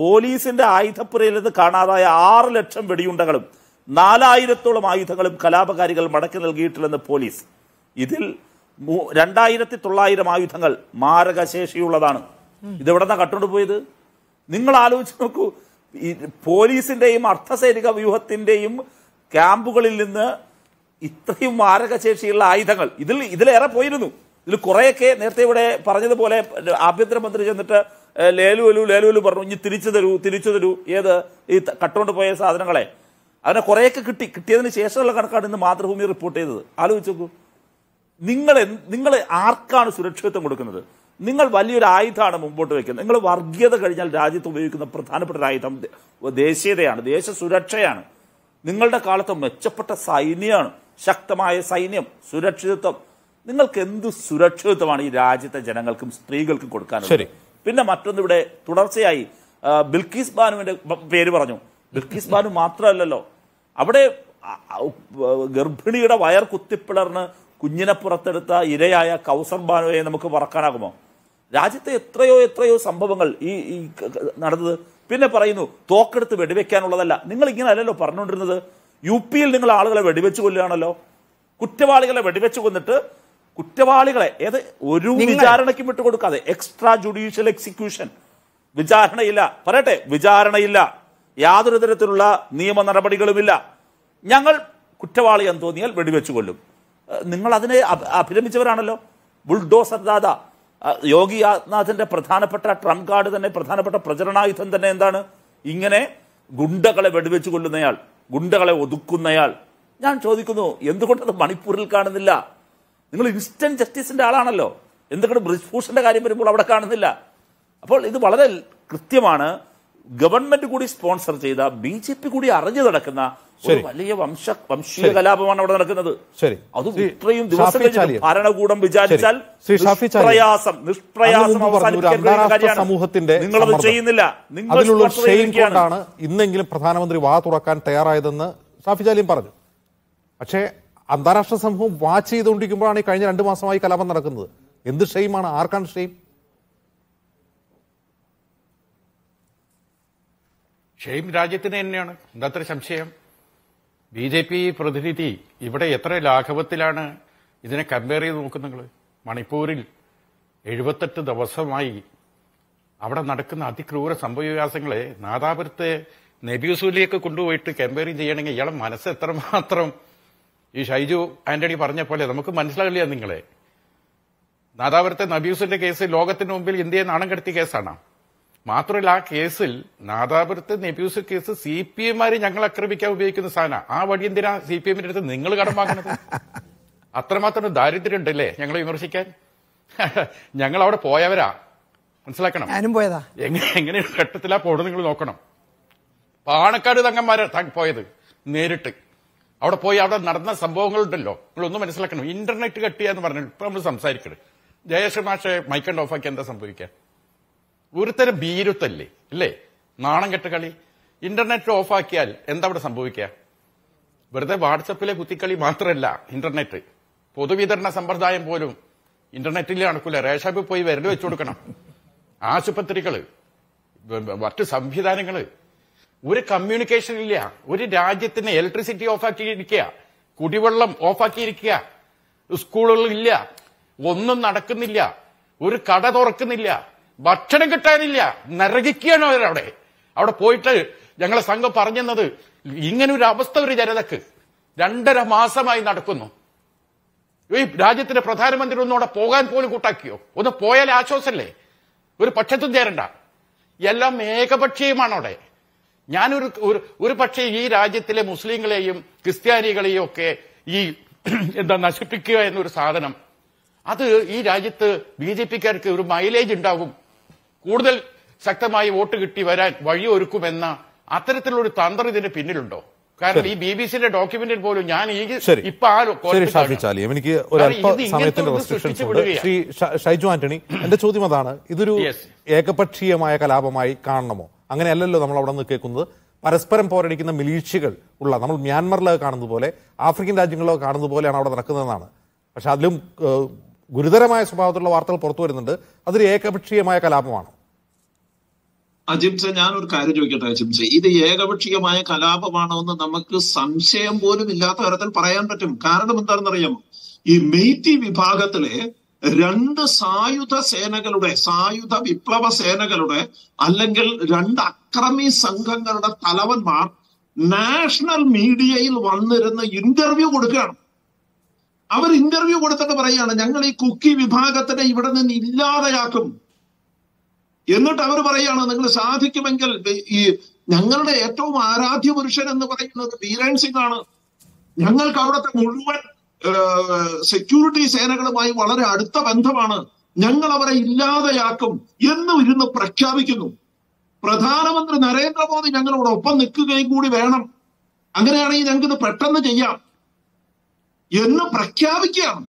പോലീസിന്റെ ആയുധപ്പുരയിൽ നിന്ന് കാണാതായ ആറ് ലക്ഷം വെടിയുണ്ടകളും നാലായിരത്തോളം ആയുധങ്ങളും കലാപകാരികൾ മടക്കി നൽകിയിട്ടില്ലെന്ന് പോലീസ് ഇതിൽ രണ്ടായിരത്തി തൊള്ളായിരം ആയുധങ്ങൾ മാരകശേഷിയുള്ളതാണ് ഇതെവിടെന്നാ പോയത് നിങ്ങൾ ആലോചിച്ച് നോക്കൂ ഈ പോലീസിന്റെയും അർദ്ധസൈനിക വ്യൂഹത്തിന്റെയും ക്യാമ്പുകളിൽ നിന്ന് ഇത്രയും മാരകശേഷിയുള്ള ആയുധങ്ങൾ ഇതിൽ ഇതിലേറെ പോയിരുന്നു ഇതിൽ കുറെയൊക്കെ നേരത്തെ ഇവിടെ പറഞ്ഞതുപോലെ ആഭ്യന്തരമന്ത്രി ചെന്നിട്ട് ലേലു വലു ലേലു വലു പറഞ്ഞു ഇനി തിരിച്ചു തരൂ തിരിച്ചു തരൂ ഏത് ഈ കട്ടുകൊണ്ട് പോയ സാധനങ്ങളെ അവനെ കുറേയൊക്കെ കിട്ടി കിട്ടിയതിന് ശേഷമുള്ള കണക്കാണ് ഇന്ന് മാതൃഭൂമി റിപ്പോർട്ട് ചെയ്തത് ആലോചിച്ച് നോക്കൂ നിങ്ങൾ നിങ്ങൾ ആർക്കാണ് സുരക്ഷിതത്വം കൊടുക്കുന്നത് നിങ്ങൾ വലിയൊരു ആയുധമാണ് മുമ്പോട്ട് വയ്ക്കുന്നത് നിങ്ങൾ വർഗീയത കഴിഞ്ഞാൽ രാജ്യത്ത് ഉപയോഗിക്കുന്ന പ്രധാനപ്പെട്ട ഒരു ആയുധം ദേശീയതയാണ് ദേശ സുരക്ഷയാണ് നിങ്ങളുടെ കാലത്ത് മെച്ചപ്പെട്ട സൈന്യമാണ് ശക്തമായ സൈന്യം സുരക്ഷിതത്വം നിങ്ങൾക്ക് എന്ത് സുരക്ഷിതത്വമാണ് ഈ രാജ്യത്തെ ജനങ്ങൾക്കും സ്ത്രീകൾക്കും കൊടുക്കാനുള്ളത് പിന്നെ ഇവിടെ തുടർച്ചയായി ബിൽക്കീസ് ബാനുവിന്റെ പേര് പറഞ്ഞു ബിൽക്കീസ് ബാനു മാത്രമല്ലല്ലോ അവിടെ ഗർഭിണിയുടെ വയർ കുത്തിപ്പിളർന്ന് കുഞ്ഞിനെ പുറത്തെടുത്ത ഇരയായ കൗസർ ബാനുവയെ നമുക്ക് പറക്കാനാകുമോ രാജ്യത്തെ എത്രയോ എത്രയോ സംഭവങ്ങൾ ഈ ഈ നടന്നത് പിന്നെ പറയുന്നു തോക്കെടുത്ത് വെടിവെക്കാനുള്ളതല്ല നിങ്ങൾ ഇങ്ങനെ അല്ലല്ലോ പറഞ്ഞുകൊണ്ടിരുന്നത് യു പിയിൽ നിങ്ങൾ ആളുകളെ വെടിവെച്ച് കൊല്ലുകയാണല്ലോ കുറ്റവാളികളെ വെടിവെച്ച് കൊന്നിട്ട് കുറ്റവാളികളെ ഏത് ഒരു വിചാരണയ്ക്കും കൊടുക്കാതെ എക്സ്ട്രാ ജുഡീഷ്യൽ എക്സിക്യൂഷൻ വിചാരണയില്ല പറയട്ടെ വിചാരണയില്ല യാതൊരു തരത്തിലുള്ള നിയമ നടപടികളുമില്ല ഞങ്ങൾ കുറ്റവാളി എന്ന് തോന്നിയാൽ വെടിവെച്ചു കൊല്ലും നിങ്ങൾ അതിനെ അഭിരമിച്ചവരാണല്ലോ ബുൾഡോസർ ദാദ യോഗി ആദിനാഥിന്റെ പ്രധാനപ്പെട്ട ട്രംപ് കാർഡ് തന്നെ പ്രധാനപ്പെട്ട പ്രചരണായുധം തന്നെ എന്താണ് ഇങ്ങനെ ഗുണ്ടകളെ വെടിവെച്ചു കൊല്ലുന്നയാൾ ഗുണ്ടകളെ ഒതുക്കുന്നയാൾ ഞാൻ ചോദിക്കുന്നു എന്തുകൊണ്ടത് മണിപ്പൂരിൽ കാണുന്നില്ല നിങ്ങൾ ഇൻസ്റ്റന്റ് ജസ്റ്റിസിന്റെ ആളാണല്ലോ എന്തെങ്കിലും ബ്രിജ്ഭൂഷന്റെ കാര്യം വരുമ്പോൾ അവിടെ കാണുന്നില്ല അപ്പോൾ ഇത് വളരെ കൃത്യമാണ് ഗവൺമെന്റ് കൂടി സ്പോൺസർ ചെയ്ത ബി ജെ പി കൂടി അറിഞ്ഞു നടക്കുന്ന ഒരു വലിയ വംശ വംശീയ കലാപമാണ് അവിടെ നടക്കുന്നത് അത് ഇത്രയും ദിവസം ഭരണകൂടം വിചാരിച്ചാൽ നിഷ്പ്രയാസം നിഷ്പ്രയാസം അന്താരാഷ്ട്ര സമൂഹത്തിന്റെ നിങ്ങളത് ചെയ്യുന്നില്ല അതിനുള്ള ഇന്നെങ്കിലും പ്രധാനമന്ത്രി വാ തുറക്കാൻ തയ്യാറായതെന്ന് ഷാഫി ചാലിയും പറഞ്ഞു പക്ഷേ അന്താരാഷ്ട്ര സമൂഹം വാച്ച് ചെയ്തുകൊണ്ടിരിക്കുമ്പോഴാണ് ഈ കഴിഞ്ഞ രണ്ട് മാസമായി കലാപം നടക്കുന്നത് എന്ത് ഷെയിമാണ് ആർക്കാണ് ഷെയിം ഷെയിം രാജ്യത്തിന് തന്നെയാണ് എന്താത്ര സംശയം ബി ജെ പി പ്രതിനിധി ഇവിടെ എത്ര ലാഘവത്തിലാണ് ഇതിനെ കമ്പയർ ചെയ്ത് നോക്കുന്നത് മണിപ്പൂരിൽ എഴുപത്തെട്ട് ദിവസമായി അവിടെ നടക്കുന്ന അതിക്രൂര സംഭവവികാസങ്ങളെ നാദാപുരത്തെ നബിയുസൂലിയൊക്കെ കൊണ്ടുപോയിട്ട് കമ്പയറിംഗ് ചെയ്യണമെങ്കിൽ ഇയാളെ മനസ്സ് എത്രമാത്രം ഈ ഷൈജു ആന്റണി പറഞ്ഞ പോലെ നമുക്ക് മനസ്സിലാകില്ല നിങ്ങളെ നാദാപുരത്തെ നബീസിന്റെ കേസ് ലോകത്തിന് മുമ്പിൽ ഇന്ത്യയെ നാണം കെടുത്തിയ കേസാണ് മാത്രമല്ല ആ കേസിൽ നാദാപുരത്തെ നബ്യൂസ് കേസ് സി പി എമാര് ഞങ്ങൾ ആക്രമിക്കാൻ ഉപയോഗിക്കുന്ന സാധന ആ വഴി എന്തിനാ സി പി എമ്മിന്റെ അടുത്ത് നിങ്ങൾ കടം വാങ്ങുന്നത് അത്രമാത്രം ദാരിദ്ര്യം ഉണ്ടല്ലേ ഞങ്ങൾ വിമർശിക്കാൻ ഞങ്ങൾ അവിടെ പോയവരാ മനസ്സിലാക്കണം ഞാനും പോയതാ എങ്ങനെ ഘട്ടത്തിലാ പോണത് നിങ്ങൾ നോക്കണം പാണക്കാട് തങ്ങന്മാരാ പോയത് നേരിട്ട് അവിടെ പോയി അവിടെ നടന്ന സംഭവങ്ങളുണ്ടല്ലോ നിങ്ങളൊന്ന് മനസ്സിലാക്കണം ഇന്റർനെറ്റ് കട്ട് എന്ന് പറഞ്ഞു ഇപ്പൊ നമ്മൾ സംസാരിക്കണം ജയശ്രീ മാഷെ മൈക്കണ്ട് ഓഫാക്കി എന്താ സംഭവിക്കുക ഒരുത്തരം ഭീരുത്തല്ലേ ഇല്ലേ നാണം കെട്ട കളി ഇന്റർനെറ്റ് ആക്കിയാൽ എന്താ അവിടെ സംഭവിക്കുക വെറുതെ വാട്സപ്പിലെ കുത്തിക്കളി മാത്രമല്ല ഇന്റർനെറ്റ് പൊതുവിതരണ സമ്പ്രദായം പോലും ഇന്റർനെറ്റിലെ നടക്കില്ല റേഷാപ്പിൽ പോയി വിരൽ വെച്ചു കൊടുക്കണം ആശുപത്രികള് മറ്റ് സംവിധാനങ്ങള് ഒരു കമ്മ്യൂണിക്കേഷൻ ഇല്ല ഒരു രാജ്യത്തിന് ഇലക്ട്രിസിറ്റി ഓഫാക്കിയിരിക്കുക കുടിവെള്ളം ഓഫാക്കിയിരിക്കുക സ്കൂളുകളില്ല ഒന്നും നടക്കുന്നില്ല ഒരു കട തുറക്കുന്നില്ല ഭക്ഷണം കിട്ടാനില്ല നരകിക്കുകയാണ് അവരവിടെ അവിടെ പോയിട്ട് ഞങ്ങളെ സംഘം പറഞ്ഞെന്നത് ഇങ്ങനെ ഒരു അവസ്ഥ ഒരു ജനതക്ക് രണ്ടര മാസമായി നടക്കുന്നു ഈ രാജ്യത്തിന്റെ പ്രധാനമന്ത്രി ഒന്നും അവിടെ പോകാൻ പോലും കൂട്ടാക്കിയോ ഒന്ന് പോയാൽ ആശ്വാസമല്ലേ ഒരു പക്ഷത്തും ചേരണ്ട എല്ലാം ഏകപക്ഷീയമാണ് അവിടെ ഞാനൊരു ഒരു പക്ഷേ ഈ രാജ്യത്തിലെ മുസ്ലിങ്ങളെയും ക്രിസ്ത്യാനികളെയും ഒക്കെ ഈ എന്താ നശിപ്പിക്കുക എന്നൊരു സാധനം അത് ഈ രാജ്യത്ത് ബി ജെ പിക്കാർക്ക് ഒരു മൈലേജ് ഉണ്ടാകും കൂടുതൽ ശക്തമായി വോട്ട് കിട്ടി വരാൻ വഴി ഒരുക്കുമെന്ന അത്തരത്തിലൊരു തന്ത്രം ഇതിന്റെ പിന്നിലുണ്ടോ കാരണം ഈ ബി ബി സിന്റെ ഡോക്യുമെന്റിൽ പോലും ഞാൻ ഈ ഇപ്പൊ ഷാഫി എനിക്ക് ഷൈജു ആന്റണി എന്റെ ചോദ്യം അതാണ് ഇതൊരു ഏകപക്ഷീയമായ കലാപമായി കാണണമോ അങ്ങനെയല്ലല്ലോ നമ്മൾ അവിടെ നിന്ന് കേൾക്കുന്നത് പരസ്പരം പോരടിക്കുന്ന മിലീഷ്യകൾ ഉള്ള നമ്മൾ മ്യാൻമറിലൊക്കെ കാണുന്നത് പോലെ ആഫ്രിക്കൻ രാജ്യങ്ങളിലൊക്കെ കാണുന്നത് പോലെയാണ് അവിടെ നടക്കുന്നതെന്നാണ് പക്ഷെ അതിലും ഗുരുതരമായ സ്വഭാവത്തിലുള്ള വാർത്തകൾ പുറത്തു വരുന്നുണ്ട് അതൊരു ഏകപക്ഷീയമായ കലാപമാണ് അജിംസ ഞാനൊരു കാര്യം ചോദിക്കട്ടെ അജിംസ ഇത് ഏകപക്ഷീയമായ കലാപമാണോ എന്ന് നമുക്ക് സംശയം പോലും ഇല്ലാത്ത തരത്തിൽ പറയാൻ പറ്റും കാരണം അറിയാമോ ഈ മെയ്റ്റി വിഭാഗത്തിലെ രണ്ട് സായുധ സേനകളുടെ സായുധ വിപ്ലവ സേനകളുടെ അല്ലെങ്കിൽ രണ്ട് അക്രമി സംഘങ്ങളുടെ തലവന്മാർ നാഷണൽ മീഡിയയിൽ വന്നിരുന്ന് ഇന്റർവ്യൂ കൊടുക്കുകയാണ് അവർ ഇന്റർവ്യൂ കൊടുത്തിട്ട് പറയുകയാണ് ഞങ്ങൾ ഈ കുക്കി വിഭാഗത്തിനെ ഇവിടെ നിന്ന് ഇല്ലാതെയാക്കും എന്നിട്ട് അവർ പറയാണ് നിങ്ങൾ സാധിക്കുമെങ്കിൽ ഈ ഞങ്ങളുടെ ഏറ്റവും ആരാധ്യ പുരുഷൻ എന്ന് പറയുന്നത് ബീരേൻ സിംഗ് ആണ് ഞങ്ങൾക്ക് അവിടുത്തെ മുഴുവൻ സെക്യൂരിറ്റി സേനകളുമായി വളരെ അടുത്ത ബന്ധമാണ് ഞങ്ങൾ അവരെ ഇല്ലാതെയാക്കും എന്ന് ഇരുന്ന് പ്രഖ്യാപിക്കുന്നു പ്രധാനമന്ത്രി നരേന്ദ്രമോദി ഞങ്ങളോട് ഒപ്പം നിൽക്കുകയും കൂടി വേണം അങ്ങനെയാണെങ്കിൽ ഞങ്ങൾക്ക് ഇത് പെട്ടെന്ന് ചെയ്യാം എന്ന് പ്രഖ്യാപിക്കുകയാണ്